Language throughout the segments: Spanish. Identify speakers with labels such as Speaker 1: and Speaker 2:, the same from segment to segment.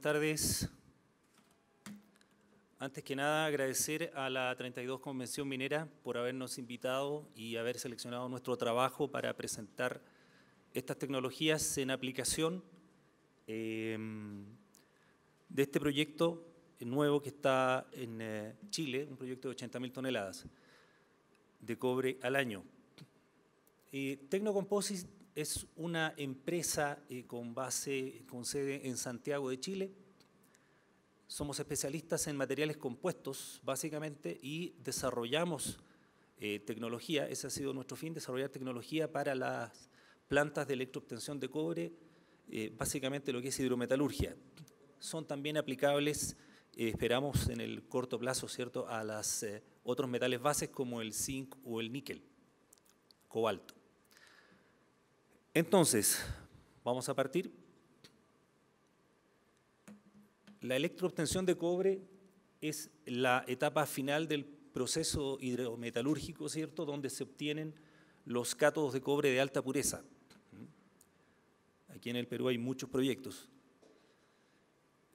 Speaker 1: buenas tardes. Antes que nada, agradecer a la 32 Convención Minera por habernos invitado y haber seleccionado nuestro trabajo para presentar estas tecnologías en aplicación em, de este proyecto nuevo que está en eh, Chile, un proyecto de 80.000 toneladas de cobre al año. Eh, es una empresa eh, con base, con sede en Santiago de Chile. Somos especialistas en materiales compuestos, básicamente, y desarrollamos eh, tecnología, ese ha sido nuestro fin, desarrollar tecnología para las plantas de electroobtención de cobre, eh, básicamente lo que es hidrometalurgia. Son también aplicables, esperamos en el corto plazo, ¿cierto?, a los otros metales bases como el zinc o el níquel, cobalto. Entonces, vamos a partir. La electroobtención de cobre es la etapa final del proceso hidrometalúrgico, ¿cierto?, donde se obtienen los cátodos de cobre de alta pureza. Aquí en el Perú hay muchos proyectos.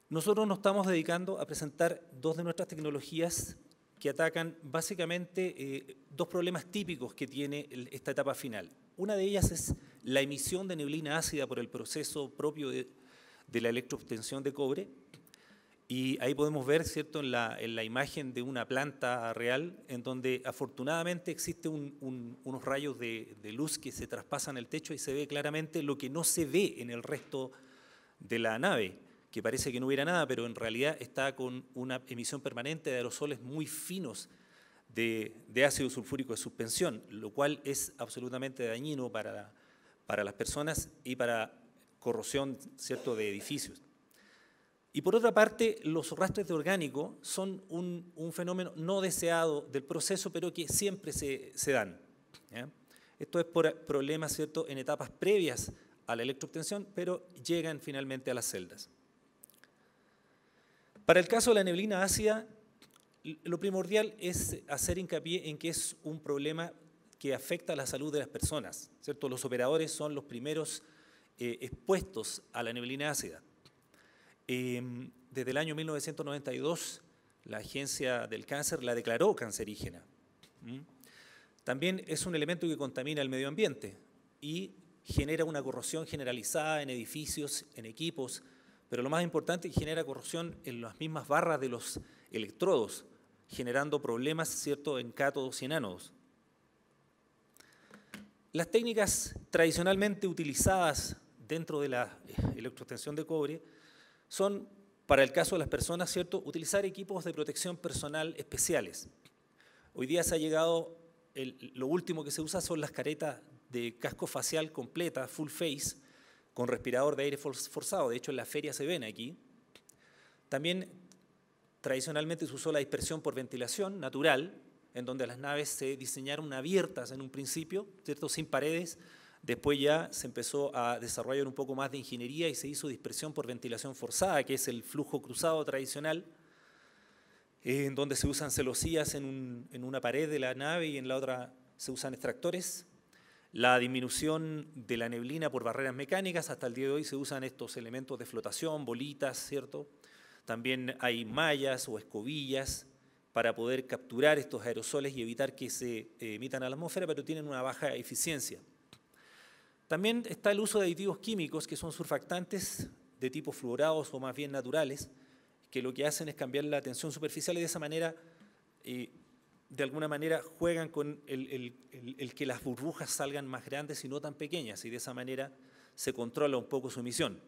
Speaker 1: Nosotros nos estamos dedicando a presentar dos de nuestras tecnologías que atacan básicamente eh, dos problemas típicos que tiene esta etapa final. Una de ellas es la emisión de neblina ácida por el proceso propio de, la electroobtención de cobre. Y ahí podemos ver, ¿cierto?, en la, imagen de una planta real, en donde afortunadamente existen unos rayos de, luz que se traspasan el techo y se ve claramente lo que no se ve en el resto de la nave que parece que no hubiera nada, pero en realidad está con una emisión permanente de aerosoles muy finos de, ácido sulfúrico de suspensión, lo cual es absolutamente dañino para, para las personas y para corrosión ¿cierto? de edificios. Y por otra parte, los rastres de orgánico son un, fenómeno no deseado del proceso, pero que siempre se, dan. Esto es por problemas ¿cierto? en etapas previas a la electroobtención, pero llegan finalmente a las celdas. Para el caso de la neblina ácida, lo primordial es hacer hincapié en que es un problema que afecta a la salud de las personas, ¿cierto? Los operadores son los primeros eh, expuestos a la neblina ácida. Em, desde el año 1992, la Agencia del Cáncer la declaró cancerígena. También es un elemento que contamina el medio ambiente y genera una corrosión generalizada en edificios, en equipos, pero lo más importante es genera corrosión en las mismas barras de los electrodos, generando problemas ¿cierto? en cátodos y en ánodos. Las técnicas tradicionalmente utilizadas dentro de la eh, electrotensión de cobre son, para el caso de las personas, ¿cierto? utilizar equipos de protección personal especiales. Hoy día se ha llegado, lo último que se usa son las caretas de casco facial completa, full face, con respirador de aire forzado, de hecho en la feria se ven aquí. También tradicionalmente se usó la dispersión por ventilación natural, en donde las naves se diseñaron abiertas en un principio, ¿cierto? sin paredes, después ya se empezó a desarrollar un poco más de ingeniería y se hizo dispersión por ventilación forzada, que es el flujo cruzado tradicional, en donde se usan celosías en, en una pared de la nave y en la otra se usan extractores la disminución de la neblina por barreras mecánicas, hasta el día de hoy se usan estos elementos de flotación, bolitas, ¿cierto? También hay mallas o escobillas para poder capturar estos aerosoles y evitar que se eh, emitan a la atmósfera, pero tienen una baja eficiencia. También está el uso de aditivos químicos, que son surfactantes de tipo fluorados o más bien naturales, que lo que hacen es cambiar la tensión superficial y de esa manera eh, de alguna manera juegan con el, que las burbujas salgan más grandes y no tan pequeñas, y de esa manera se controla un poco su emisión.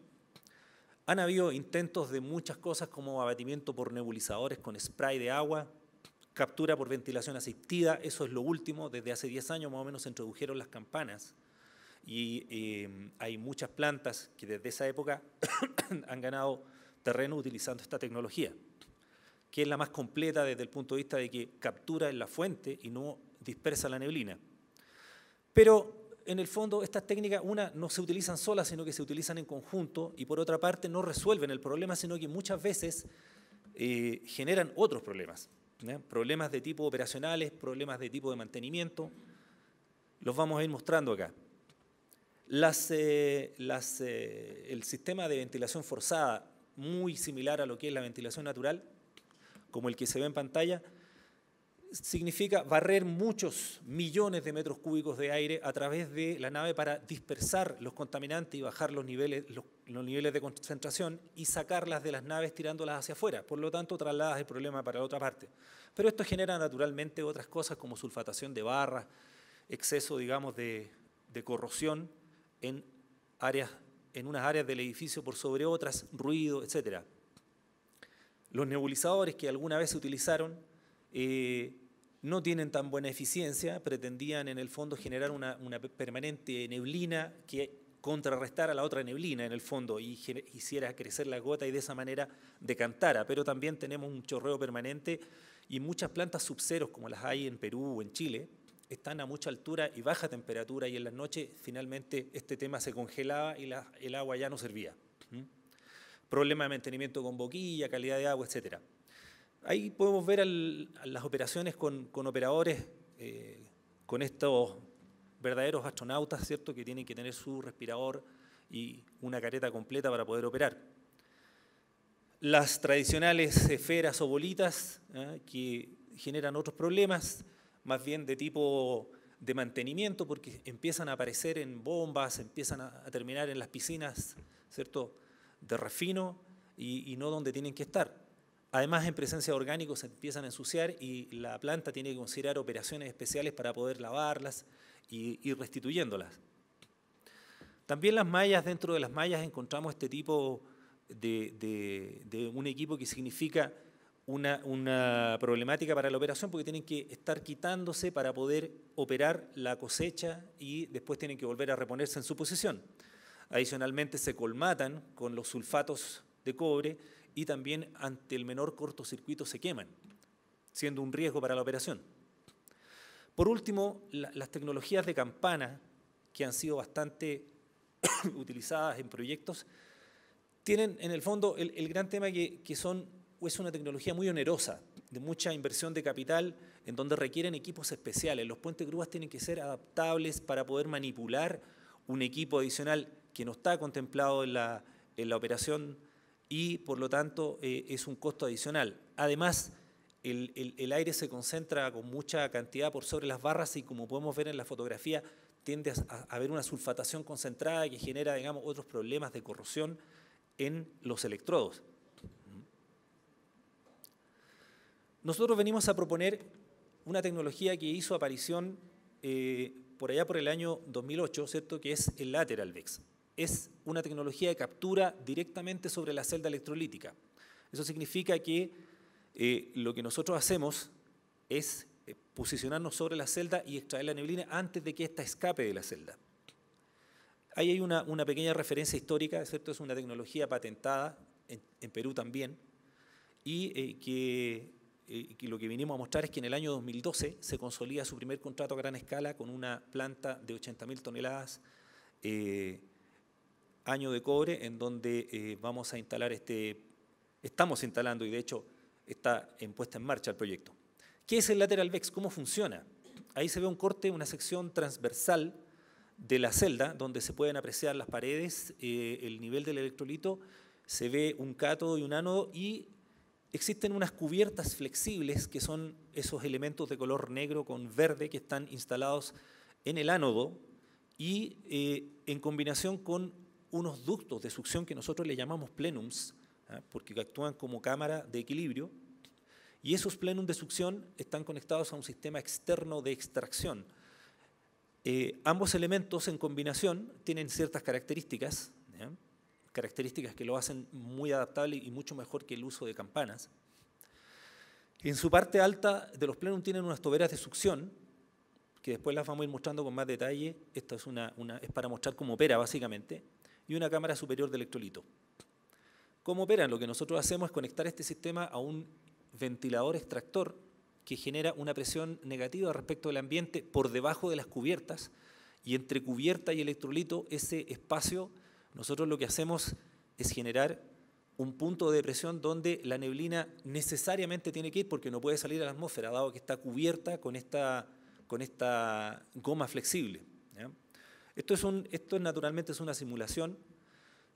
Speaker 1: Han habido intentos de muchas cosas como abatimiento por nebulizadores con spray de agua, captura por ventilación asistida, eso es lo último, desde hace 10 años más o menos se introdujeron las campanas y eh, hay muchas plantas que desde esa época han ganado terreno utilizando esta tecnología que es la más completa desde el punto de vista de que captura en la fuente y no dispersa la neblina. Pero en el fondo estas técnicas, una, no se utilizan solas, sino que se utilizan en conjunto y por otra parte no resuelven el problema, sino que muchas veces eh, generan otros problemas. Problemas de tipo operacionales, problemas de tipo de mantenimiento. Los vamos a ir mostrando acá. Las, eh, las, eh, el sistema de ventilación forzada, muy similar a lo que es la ventilación natural, como el que se ve en pantalla, significa barrer muchos millones de metros cúbicos de aire a través de la nave para dispersar los contaminantes y bajar los niveles, los, niveles de concentración y sacarlas de las naves tirándolas hacia afuera. Por lo tanto, trasladas el problema para la otra parte. Pero esto genera naturalmente otras cosas como sulfatación de barras, exceso, digamos, de, de corrosión en, áreas, en unas áreas del edificio por sobre otras, ruido, etcétera. Los nebulizadores que alguna vez se utilizaron eh, no tienen tan buena eficiencia, pretendían en el fondo generar una, permanente neblina que contrarrestara la otra neblina en el fondo y hiciera crecer la gota y de esa manera decantara. Pero también tenemos un chorreo permanente y muchas plantas subceros, como las hay en Perú o en Chile, están a mucha altura y baja temperatura y en las noches finalmente este tema se congelaba y el agua ya no servía. Problema de mantenimiento con boquilla, calidad de agua, etc. Ahí podemos ver las operaciones con, operadores, eh, con estos verdaderos astronautas, ¿cierto?, que tienen que tener su respirador y una careta completa para poder operar. Las tradicionales esferas o bolitas, ¿eh? que generan otros problemas, más bien de tipo de mantenimiento, porque empiezan a aparecer en bombas, empiezan a, terminar en las piscinas, ¿cierto?, de refino y, no donde tienen que estar. Además, en presencia de orgánicos se empiezan a ensuciar y la planta tiene que considerar operaciones especiales para poder lavarlas y ir restituyéndolas. También las mallas, dentro de las mallas encontramos este tipo de, un equipo que significa una, una, problemática para la operación porque tienen que estar quitándose para poder operar la cosecha y después tienen que volver a reponerse en su posición. Adicionalmente se colmatan con los sulfatos de cobre y también ante el menor cortocircuito se queman, siendo un riesgo para la operación. Por último, las tecnologías de campana, que han sido bastante utilizadas en proyectos, tienen en el fondo el, gran tema que, son, es una tecnología muy onerosa, de mucha inversión de capital, en donde requieren equipos especiales. Los puentes grúas tienen que ser adaptables para poder manipular un equipo adicional que no está contemplado en la, operación y por lo tanto eh, es un costo adicional. Además, el, aire se concentra con mucha cantidad por sobre las barras y como podemos ver en la fotografía tiende a, haber una sulfatación concentrada que genera, digamos, otros problemas de corrosión en los electrodos. Nosotros venimos a proponer una tecnología que hizo aparición eh, por allá por el año 2008, ¿cierto? que es el lateral VEX es una tecnología de captura directamente sobre la celda electrolítica. Eso significa que eh, lo que nosotros hacemos es eh, posicionarnos sobre la celda y extraer la neblina antes de que ésta escape de la celda. Ahí hay una, pequeña referencia histórica, ¿cierto? es una tecnología patentada en, Perú también, y eh, que, lo que vinimos a mostrar es que en el año 2012 se consolida su primer contrato a gran escala con una planta de 80.000 toneladas año de cobre, en donde eh, vamos a instalar este, estamos instalando y de hecho está en puesta en marcha el proyecto. ¿Qué es el lateral vex? ¿Cómo funciona? Ahí se ve un corte, una sección transversal de la celda, donde se pueden apreciar las paredes, eh, el nivel del electrolito, se ve un cátodo y un ánodo y existen unas cubiertas flexibles que son esos elementos de color negro con verde que están instalados en el ánodo y eh, en combinación con unos ductos de succión que nosotros le llamamos plenums, ¿ah? porque actúan como cámara de equilibrio, y esos plenums de succión están conectados a un sistema externo de extracción. Eh, ambos elementos en combinación tienen ciertas características, características que lo hacen muy adaptable y mucho mejor que el uso de campanas. En su parte alta de los plenums tienen unas toberas de succión, que después las vamos a ir mostrando con más detalle. esto es, es para mostrar cómo opera, básicamente y una cámara superior de electrolito. ¿Cómo operan? Lo que nosotros hacemos es conectar este sistema a un ventilador extractor que genera una presión negativa respecto del ambiente por debajo de las cubiertas y entre cubierta y electrolito, ese espacio, nosotros lo que hacemos es generar un punto de presión donde la neblina necesariamente tiene que ir porque no puede salir a la atmósfera, dado que está cubierta con esta, con esta goma flexible. Esto, es naturalmente es una simulación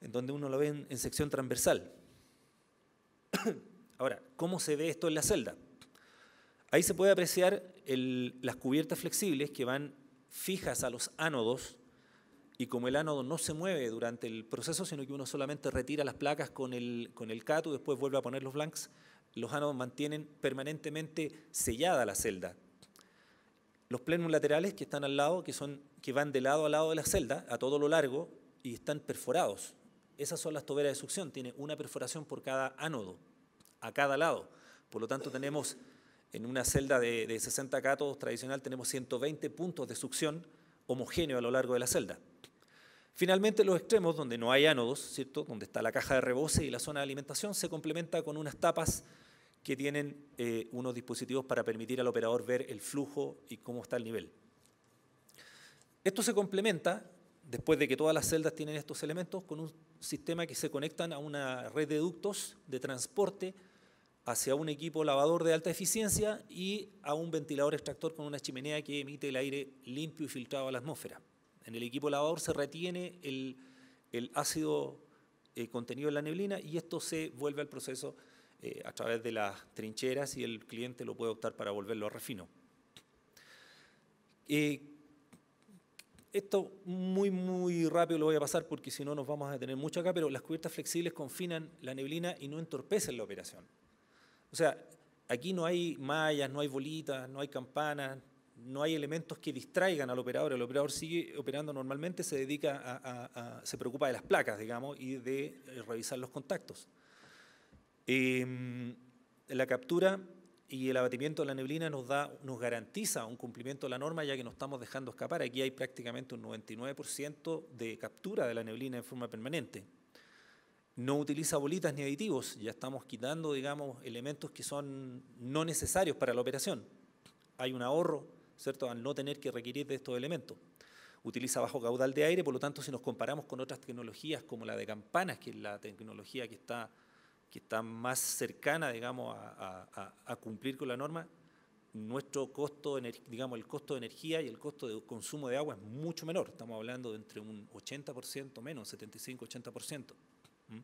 Speaker 1: en donde uno lo ve en, sección transversal. Ahora, ¿cómo se ve esto en la celda? Ahí se puede apreciar las cubiertas flexibles que van fijas a los ánodos y como el ánodo no se mueve durante el proceso, sino que uno solamente retira las placas con el, con el catu, después vuelve a poner los blanks, los ánodos mantienen permanentemente sellada la celda, los plenos laterales que están al lado, que, son, que van de lado a lado de la celda, a todo lo largo, y están perforados. Esas son las toberas de succión, tiene una perforación por cada ánodo, a cada lado. Por lo tanto, tenemos en una celda de, 60 cátodos tradicional, tenemos 120 puntos de succión homogéneo a lo largo de la celda. Finalmente, los extremos, donde no hay ánodos, ¿cierto? donde está la caja de rebose y la zona de alimentación, se complementa con unas tapas que tienen eh, unos dispositivos para permitir al operador ver el flujo y cómo está el nivel. Esto se complementa, después de que todas las celdas tienen estos elementos, con un sistema que se conectan a una red de ductos de transporte hacia un equipo lavador de alta eficiencia y a un ventilador extractor con una chimenea que emite el aire limpio y filtrado a la atmósfera. En el equipo lavador se retiene el, ácido eh, contenido en la neblina y esto se vuelve al proceso eh, a través de las trincheras y el cliente lo puede optar para volverlo a refino. Eh, esto muy, muy rápido lo voy a pasar porque si no nos vamos a detener mucho acá, pero las cubiertas flexibles confinan la neblina y no entorpecen la operación. O sea, aquí no hay mallas, no hay bolitas, no hay campanas, no hay elementos que distraigan al operador. El operador sigue operando normalmente, se dedica a se preocupa de las placas, digamos, y de eh, revisar los contactos. Em, la captura y el abatimiento de la neblina nos, da, nos garantiza un cumplimiento de la norma ya que no estamos dejando escapar. Aquí hay prácticamente un 99% de captura de la neblina en forma permanente. No utiliza bolitas ni aditivos, ya estamos quitando, digamos, elementos que son no necesarios para la operación. Hay un ahorro, ¿cierto?, al no tener que requerir de estos elementos. Utiliza bajo caudal de aire, por lo tanto, si nos comparamos con otras tecnologías como la de campanas, que es la tecnología que está que está más cercana, digamos, a, cumplir con la norma, nuestro costo, digamos, el costo de energía y el costo de consumo de agua es mucho menor. Estamos hablando de entre un 80% menos, 75-80%. ¿Mm?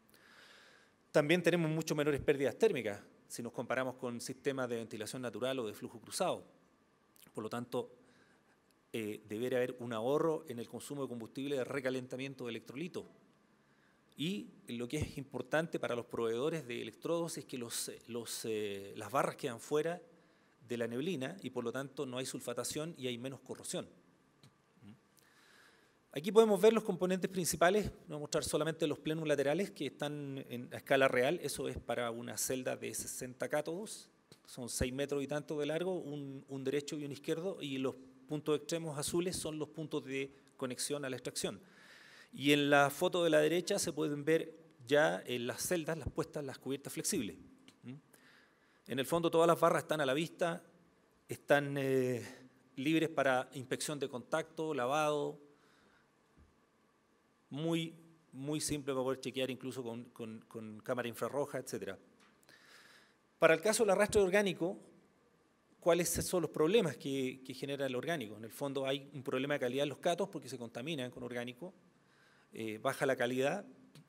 Speaker 1: También tenemos mucho menores pérdidas térmicas si nos comparamos con sistemas de ventilación natural o de flujo cruzado. Por lo tanto, eh, debería haber un ahorro en el consumo de combustible de recalentamiento de electrolito, y lo que es importante para los proveedores de electrodos es que eh, eh, las barras quedan fuera de la neblina y por lo tanto no hay sulfatación y hay menos corrosión. ¿Mm? Aquí podemos ver los componentes principales, voy a mostrar solamente los plenos laterales que están en, a escala real, eso es para una celda de 60 cátodos, son 6 metros y tanto de largo, un derecho y un izquierdo, y los puntos extremos azules son los puntos de conexión a la extracción. Y en la foto de la derecha se pueden ver ya en las celdas las puestas las cubiertas flexibles. En el fondo todas las barras están a la vista, están eh, libres para inspección de contacto, lavado, muy, muy simple para poder chequear incluso con, cámara infrarroja, etc. Para el caso del arrastre orgánico, ¿cuáles son los problemas que, que genera el orgánico? En el fondo hay un problema de calidad en los catos porque se contaminan con orgánico, eh, baja la calidad,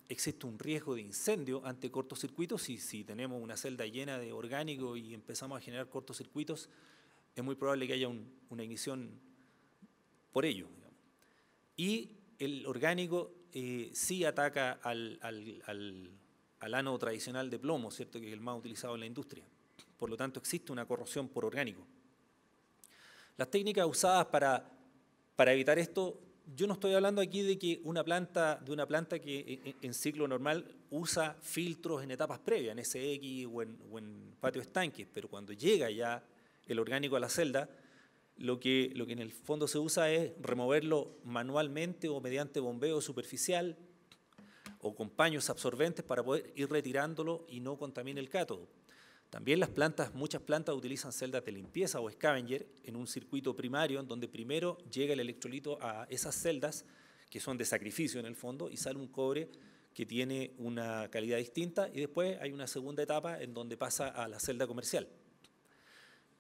Speaker 1: existe un riesgo de incendio ante cortocircuitos y si tenemos una celda llena de orgánico y empezamos a generar cortocircuitos, es muy probable que haya una ignición por ello. Y el orgánico eh, sí ataca al, al, al, al, ano tradicional de plomo, ¿cierto? que es el más utilizado en la industria. Por lo tanto, existe una corrosión por orgánico. Las técnicas usadas para, para evitar esto yo no estoy hablando aquí de que una planta, de una planta que eh, eh, en, ciclo normal usa filtros en etapas previas, en SX o en, patio estanques, pero cuando llega ya el orgánico a la celda, lo que, en el fondo se usa es removerlo manualmente o mediante bombeo superficial o con paños absorbentes para poder ir retirándolo y no contaminar el cátodo. También las plantas, muchas plantas utilizan celdas de limpieza o scavenger en un circuito primario en donde primero llega el electrolito a esas celdas que son de sacrificio en el fondo y sale un cobre que tiene una calidad distinta y después hay una segunda etapa en donde pasa a la celda comercial.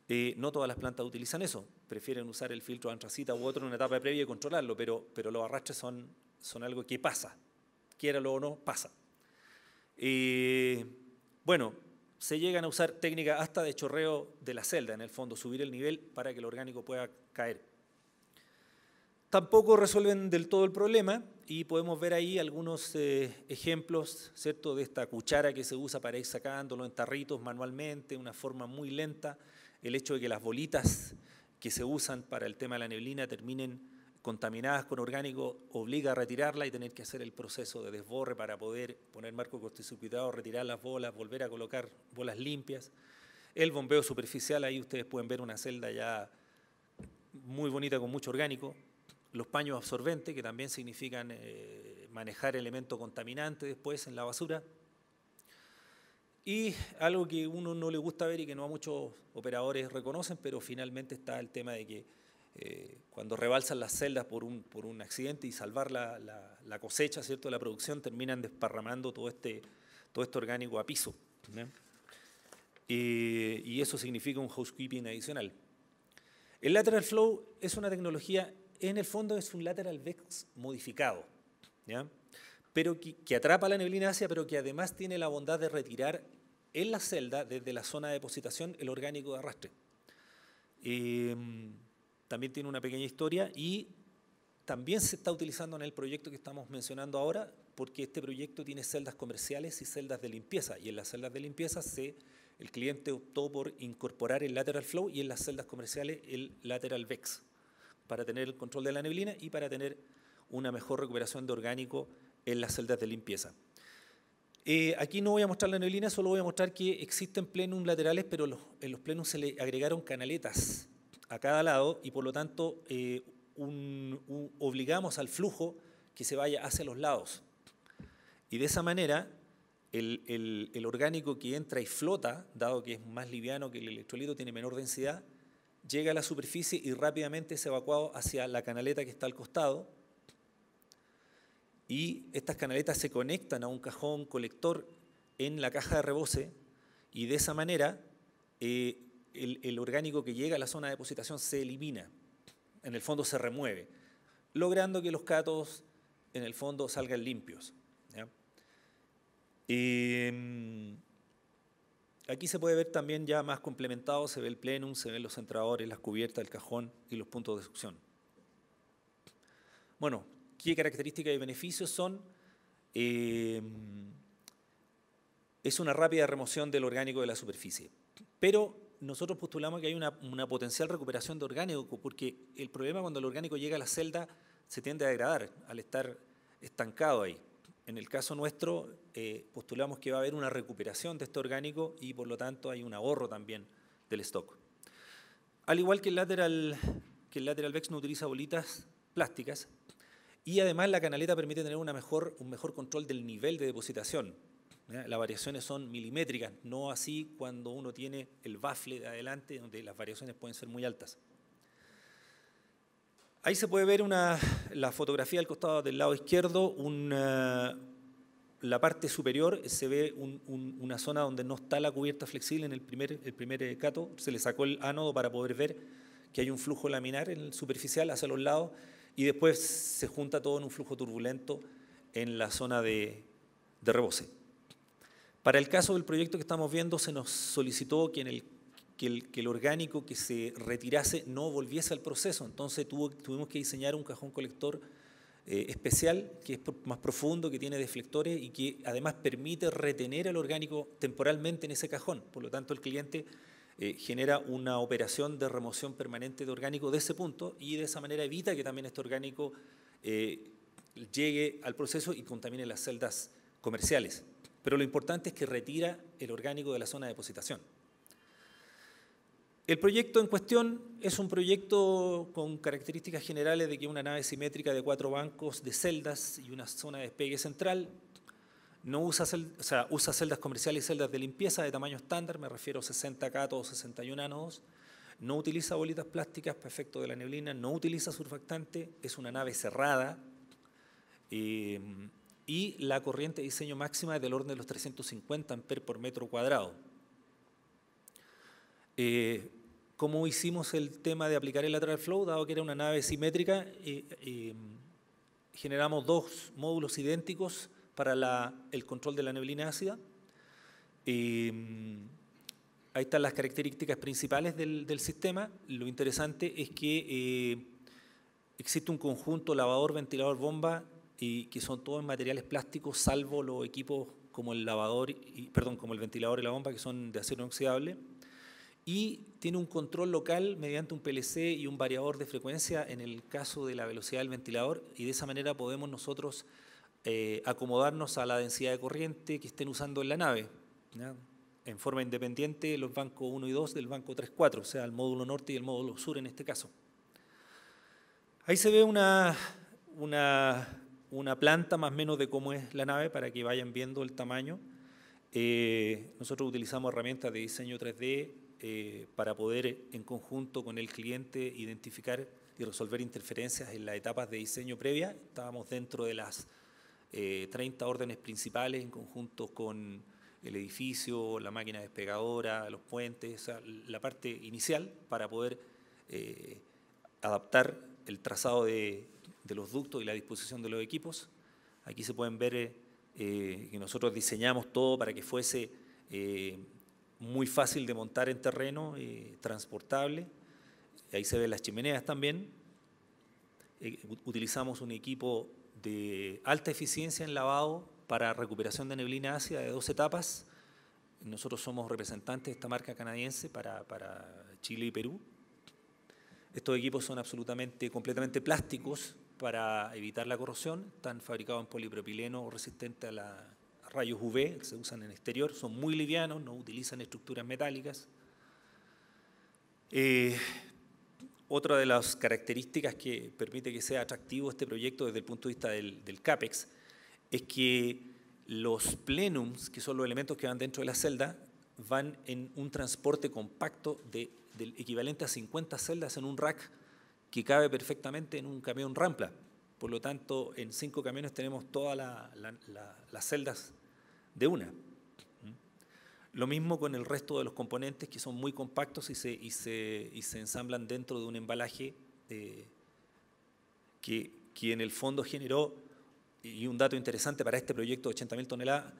Speaker 1: Eh, no todas las plantas utilizan eso, prefieren usar el filtro antracita u otro en una etapa previa y controlarlo, pero, pero los arrastres son, son algo que pasa, lo o no, pasa. Eh, bueno, se llegan a usar técnicas hasta de chorreo de la celda, en el fondo, subir el nivel para que el orgánico pueda caer. Tampoco resuelven del todo el problema y podemos ver ahí algunos eh, ejemplos ¿cierto? de esta cuchara que se usa para ir sacándolo en tarritos manualmente, una forma muy lenta, el hecho de que las bolitas que se usan para el tema de la neblina terminen contaminadas con orgánico obliga a retirarla y tener que hacer el proceso de desborre para poder poner marco corticircuitado, retirar las bolas, volver a colocar bolas limpias. El bombeo superficial, ahí ustedes pueden ver una celda ya muy bonita con mucho orgánico. Los paños absorbentes, que también significan eh, manejar elementos contaminantes después en la basura. Y algo que uno no le gusta ver y que no a muchos operadores reconocen, pero finalmente está el tema de que eh, cuando rebalsan las celdas por un, por un accidente y salvar la, la, cosecha, ¿cierto? la producción, terminan desparramando todo este, todo este orgánico a piso. Eh, y eso significa un housekeeping adicional. El lateral flow es una tecnología, en el fondo es un lateral vex modificado, pero que, atrapa la neblina hacia, pero que además tiene la bondad de retirar en la celda, desde la zona de depositación, el orgánico de arrastre. Eh, también tiene una pequeña historia y también se está utilizando en el proyecto que estamos mencionando ahora, porque este proyecto tiene celdas comerciales y celdas de limpieza, y en las celdas de limpieza se, el cliente optó por incorporar el lateral flow y en las celdas comerciales el lateral vex, para tener el control de la neblina y para tener una mejor recuperación de orgánico en las celdas de limpieza. Eh, aquí no voy a mostrar la neblina, solo voy a mostrar que existen plenum laterales, pero en los plenums se le agregaron canaletas a cada lado y por lo tanto eh, obligamos al flujo que se vaya hacia los lados. Y de esa manera el, orgánico que entra y flota, dado que es más liviano que el electrolito, tiene menor densidad, llega a la superficie y rápidamente es evacuado hacia la canaleta que está al costado. Y estas canaletas se conectan a un cajón colector en la caja de rebose y de esa manera eh, el, orgánico que llega a la zona de depositación se elimina, en el fondo se remueve, logrando que los catos en el fondo salgan limpios. Mm, aquí se puede ver también ya más complementado, se ve el plenum, se ven los centradores, las cubiertas, el cajón y los puntos de succión. Bueno, ¿qué características y beneficios son? Eh, mm, es una rápida remoción del orgánico de la superficie, pero nosotros postulamos que hay una, potencial recuperación de orgánico, porque el problema cuando el orgánico llega a la celda se tiende a degradar al estar estancado ahí. En el caso nuestro, eh, postulamos que va a haber una recuperación de este orgánico y por lo tanto hay un ahorro también del stock. Al igual que el lateral, que el lateral VEX no utiliza bolitas plásticas y además la canaleta permite tener mejor, un mejor control del nivel de depositación ¿eh? Las variaciones son milimétricas, no así cuando uno tiene el bafle de adelante, donde las variaciones pueden ser muy altas. Ahí se puede ver la fotografía al costado del lado izquierdo, una, la parte superior se ve una zona donde no está la cubierta flexible en el primer, el primer eh, cato, se le sacó el ánodo para poder ver que hay un flujo laminar en el superficial hacia los lados y después se junta todo en un flujo turbulento en la zona de, de rebose. Para el caso del proyecto que estamos viendo, se nos solicitó que, el, orgánico que se retirase no volviese al proceso, entonces tuvimos que diseñar un cajón colector eh, especial, que es más profundo, que tiene deflectores y que además permite retener al orgánico temporalmente en ese cajón. Por lo tanto, el cliente eh, genera una operación de remoción permanente de orgánico de ese punto y de esa manera evita que también este orgánico eh, llegue al proceso y contamine las celdas comerciales pero lo importante es que retira el orgánico de la zona de depositación. El proyecto en cuestión es un proyecto con características generales de que una nave simétrica de cuatro bancos de celdas y una zona de despegue central. No usa, celdas, usa celdas comerciales y celdas de limpieza de tamaño estándar, me refiero a 60 o 61 ánodos. No utiliza bolitas plásticas para efecto de la neblina, no utiliza surfactante, es una nave cerrada. y... Eh, y la corriente de diseño máxima es del orden de los 350 amperes por metro cuadrado. Eh, ¿Cómo hicimos el tema de aplicar el lateral flow? Dado que era una nave simétrica, eh, eh, generamos dos módulos idénticos para el control de la neblina ácida. Eh, ahí están las características principales del, del sistema. Lo interesante es que existe un conjunto lavador, ventilador, bomba y que son todos materiales plásticos, salvo los equipos como el lavador, y, perdón, como el ventilador y la bomba, que son de acero inoxidable. Y tiene un control local mediante un PLC y un variador de frecuencia en el caso de la velocidad del ventilador, y de esa manera podemos nosotros eh, acomodarnos a la densidad de corriente que estén usando en la nave. en forma independiente los bancos 1 y 2 del banco 3, 4, o sea, el módulo norte y el módulo sur en este caso. Ahí se ve una, una una planta más o menos de cómo es la nave para que vayan viendo el tamaño. Eh, nosotros utilizamos herramientas de diseño 3D eh, para poder eh, en conjunto con el cliente identificar y resolver interferencias en las etapas de diseño previa. Estábamos dentro de las 30 órdenes principales en conjunto con el edificio, la máquina despegadora, los puentes, la parte inicial para poder adaptar el trazado de, de los ductos y la disposición de los equipos. Aquí se pueden ver eh, eh, que nosotros diseñamos todo para que fuese eh, muy fácil de montar en terreno, transportable. Ahí se ven las chimeneas también. utilizamos un equipo de alta eficiencia en lavado para recuperación de neblina ácida de dos etapas. Nosotros somos representantes de esta marca canadiense para, para Chile y Perú. Estos equipos son absolutamente, completamente plásticos, para evitar la corrosión, están fabricados en polipropileno resistente a, la, rayos UV, que se usan en exterior, son muy livianos, no utilizan estructuras metálicas. Eh, otra de las características que permite que sea atractivo este proyecto desde el punto de vista del, CAPEX es que los plenums, que son los elementos que van dentro de la celda, van en un transporte compacto de, del equivalente a 50 celdas en un rack que cabe perfectamente en un camión rampla. Por lo tanto, en cinco camiones tenemos todas las celdas de una. Lo mismo con el resto de los componentes que son muy compactos y se, ensamblan dentro de un embalaje eh, que, en el fondo generó, y un dato interesante para este proyecto de 80.000 toneladas,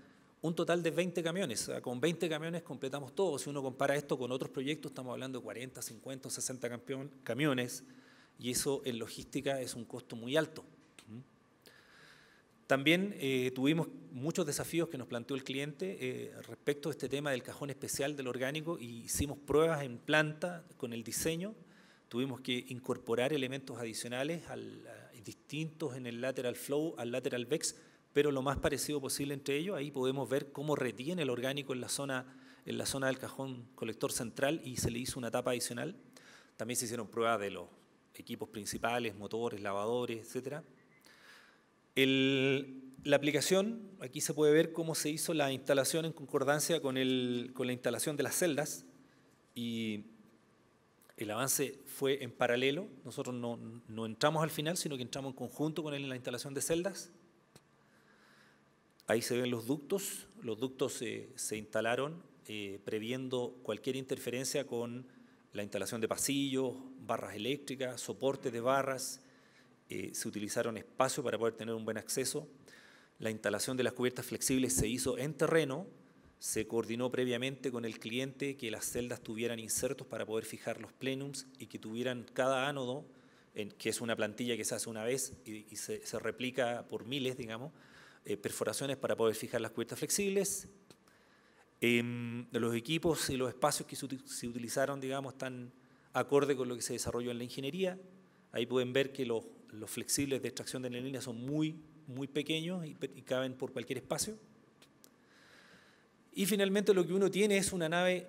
Speaker 1: un total de 20 camiones. con 20 camiones completamos todo. Si uno compara esto con otros proyectos, estamos hablando de 40, 50, 60 campeón, camiones y eso en logística es un costo muy alto. También eh, tuvimos muchos desafíos que nos planteó el cliente eh, respecto a este tema del cajón especial del orgánico hicimos pruebas en planta con el diseño. Tuvimos que incorporar elementos adicionales al, eh, distintos en el lateral flow, al lateral vex, pero lo más parecido posible entre ellos. Ahí podemos ver cómo retiene el orgánico en la zona, en la zona del cajón colector central y se le hizo una tapa adicional. También se hicieron pruebas de los equipos principales, motores, lavadores, etc. la aplicación, aquí se puede ver cómo se hizo la instalación en concordancia con, el, con la instalación de las celdas y el avance fue en paralelo. Nosotros no, entramos al final, sino que entramos en conjunto con él en la instalación de celdas. Ahí se ven los ductos. Los ductos eh, se instalaron eh, previendo cualquier interferencia con la instalación de pasillos, barras eléctricas, soportes de barras, eh, se utilizaron espacio para poder tener un buen acceso. La instalación de las cubiertas flexibles se hizo en terreno, se coordinó previamente con el cliente que las celdas tuvieran insertos para poder fijar los plenums y que tuvieran cada ánodo, que es una plantilla que se hace una vez y, se, replica por miles, digamos, eh, perforaciones para poder fijar las cubiertas flexibles Em, los equipos y los espacios que se, utilizaron, digamos, están acorde con lo que se desarrolló en la ingeniería. Ahí pueden ver que los, flexibles de extracción de línea son muy, muy pequeños y, caben por cualquier espacio. Y finalmente lo que uno tiene es una nave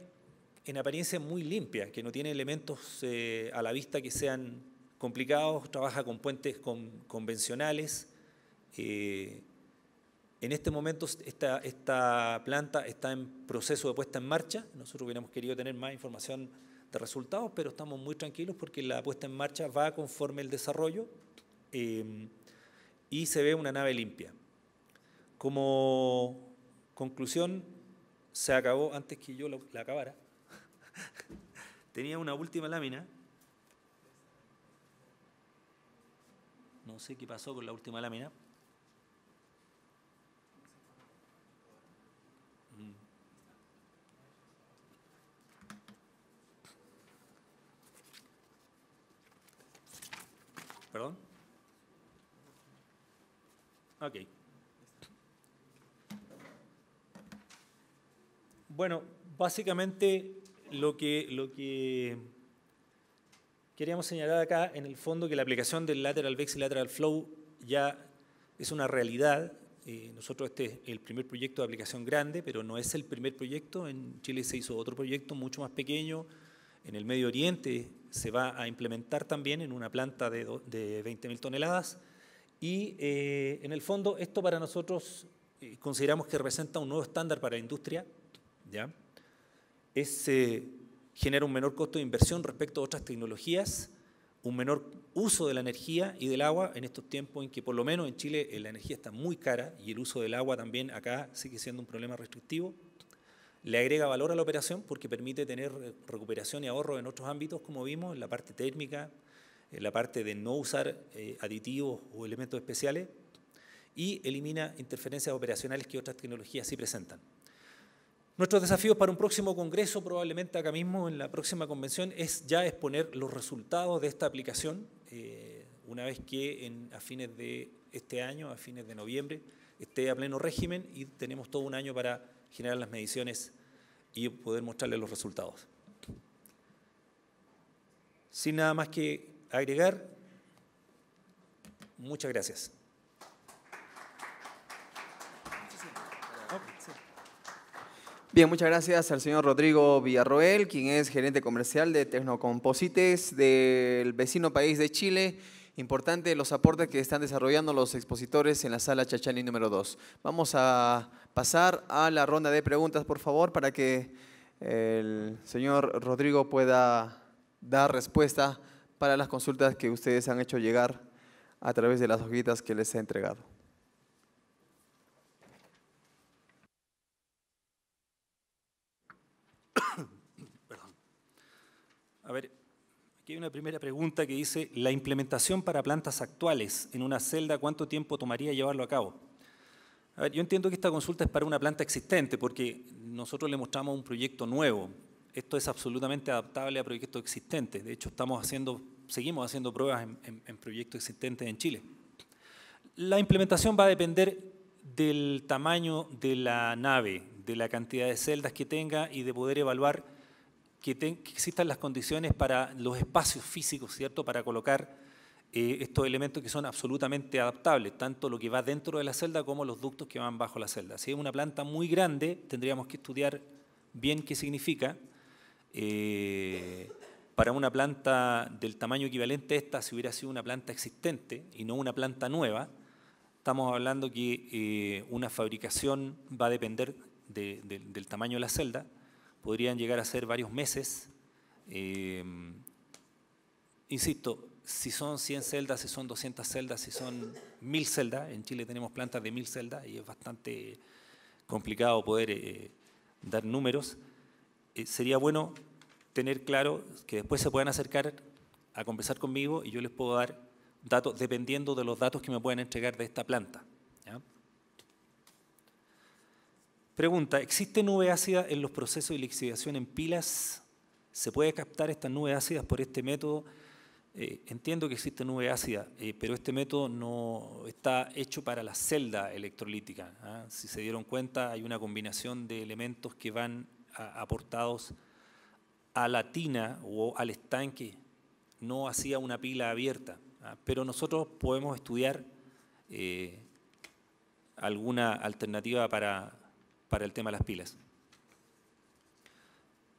Speaker 1: en apariencia muy limpia, que no tiene elementos eh, a la vista que sean complicados, trabaja con puentes convencionales, eh, en este momento esta, planta está en proceso de puesta en marcha. Nosotros hubiéramos querido tener más información de resultados, pero estamos muy tranquilos porque la puesta en marcha va conforme el desarrollo em, y se ve una nave limpia. Como conclusión, se acabó antes que yo la acabara. Tenía una última lámina. No sé qué pasó con la última lámina. Bueno, básicamente lo que, lo que queríamos señalar acá, en el fondo, que la aplicación del lateral vex y lateral flow ya es una realidad. Eh, nosotros este es el primer proyecto de aplicación grande, pero no es el primer proyecto. En Chile se hizo otro proyecto mucho más pequeño. En el Medio Oriente se va a implementar también en una planta de, de 20.000 toneladas. Y eh, en el fondo esto para nosotros eh, consideramos que representa un nuevo estándar para la industria, ¿ya? Es, eh, genera un menor costo de inversión respecto a otras tecnologías, un menor uso de la energía y del agua en estos tiempos en que por lo menos en Chile la energía está muy cara y el uso del agua también acá sigue siendo un problema restrictivo. Le agrega valor a la operación porque permite tener recuperación y ahorro en otros ámbitos, como vimos, en la parte térmica, eh, la parte de no usar eh, aditivos o elementos especiales y elimina interferencias operacionales que otras tecnologías sí presentan. Nuestros desafíos para un próximo congreso, probablemente acá mismo en la próxima convención, es ya exponer los resultados de esta aplicación, eh, una vez que a fines de este año, a fines de noviembre, esté a pleno régimen y tenemos todo un año para generar las mediciones y poder mostrarles los resultados. Sin nada más que agregar. Muchas gracias. Bien, muchas gracias al señor Rodrigo Villarroel, quien es gerente comercial de Tecnocomposites del vecino país de Chile. Importante los aportes que están desarrollando los expositores en la sala Chachani número 2. Vamos a pasar a la ronda de preguntas, por favor, para que el señor Rodrigo pueda dar respuesta para las consultas que ustedes han hecho llegar a través de las hojitas que les he entregado. A ver, aquí hay una primera pregunta que dice, la implementación para plantas actuales en una celda, ¿cuánto tiempo tomaría llevarlo a cabo? A ver, yo entiendo que esta consulta es para una planta existente, porque nosotros le mostramos un proyecto nuevo, esto es absolutamente adaptable a proyectos existentes. De hecho, estamos haciendo, seguimos haciendo pruebas en, proyectos existentes en Chile. La implementación va a depender del tamaño de la nave, de la cantidad de celdas que tenga y de poder evaluar que, existan las condiciones para los espacios físicos, ¿cierto?, para colocar eh, estos elementos que son absolutamente adaptables, tanto lo que va dentro de la celda como los ductos que van bajo la celda. Si es una planta muy grande, tendríamos que estudiar bien qué significa, eh, para una planta del tamaño equivalente a esta, si hubiera sido una planta existente y no una planta nueva, estamos hablando que eh, una fabricación va a depender del tamaño de la celda, podrían llegar a ser varios meses. Eh, insisto, si son 100 celdas, si son 200 celdas, si son 1000 celdas, en Chile tenemos plantas de 1000 celdas y es bastante complicado poder dar números, eh, sería bueno tener claro que después se puedan acercar a conversar conmigo y yo les puedo dar datos dependiendo de los datos que me puedan entregar de esta planta. Pregunta, ¿existe nube ácida en los procesos de lixiviación en pilas? ¿Se puede captar estas nube ácidas por este método? Eh, entiendo que existe nube ácida, eh, pero este método no está hecho para la celda electrolítica. ¿ah? Si se dieron cuenta, hay una combinación de elementos que van aportados a la tina o al estanque, no hacía una pila abierta. ¿ah? Pero nosotros podemos estudiar eh, alguna alternativa para, el tema de las pilas.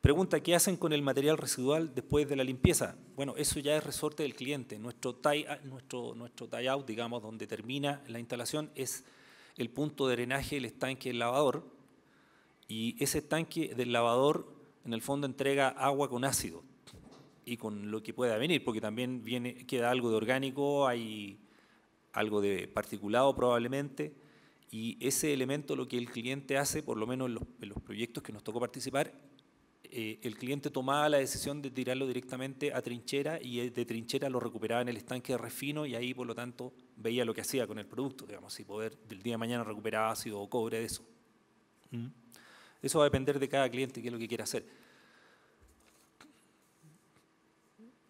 Speaker 1: Pregunta, ¿qué hacen con el material residual después de la limpieza? Bueno, eso ya es resorte del cliente. Nuestro tie, ah, nuestro, nuestro out, digamos, donde termina la instalación, es el punto de drenaje, el estanque, el lavador. Y ese tanque del lavador, en el fondo, entrega agua con ácido y con lo que pueda venir, porque también viene, queda algo de orgánico, hay algo de particulado probablemente, y ese elemento lo que el cliente hace, por lo menos en los, proyectos que nos tocó participar, eh, el cliente tomaba la decisión de tirarlo directamente a trinchera y eh, de trinchera lo recuperaba en el estanque de refino y ahí por lo tanto veía lo que hacía con el producto, digamos, si poder del día de mañana recuperar ácido o cobre de eso. Mm. Eso va a depender de cada cliente, qué es lo que quiera hacer.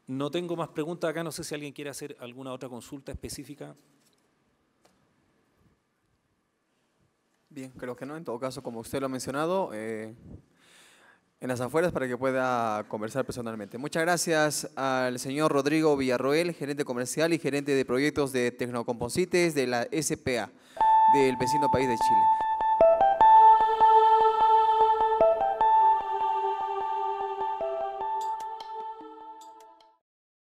Speaker 1: No tengo más preguntas acá, no sé si alguien quiere hacer alguna otra consulta específica. Bien, creo que no. En todo caso, como usted lo ha mencionado, eh, en las afueras para que pueda conversar personalmente. Muchas gracias al señor Rodrigo Villarroel, gerente comercial y gerente de proyectos de Tecnocomposites de la SPA del vecino país de Chile.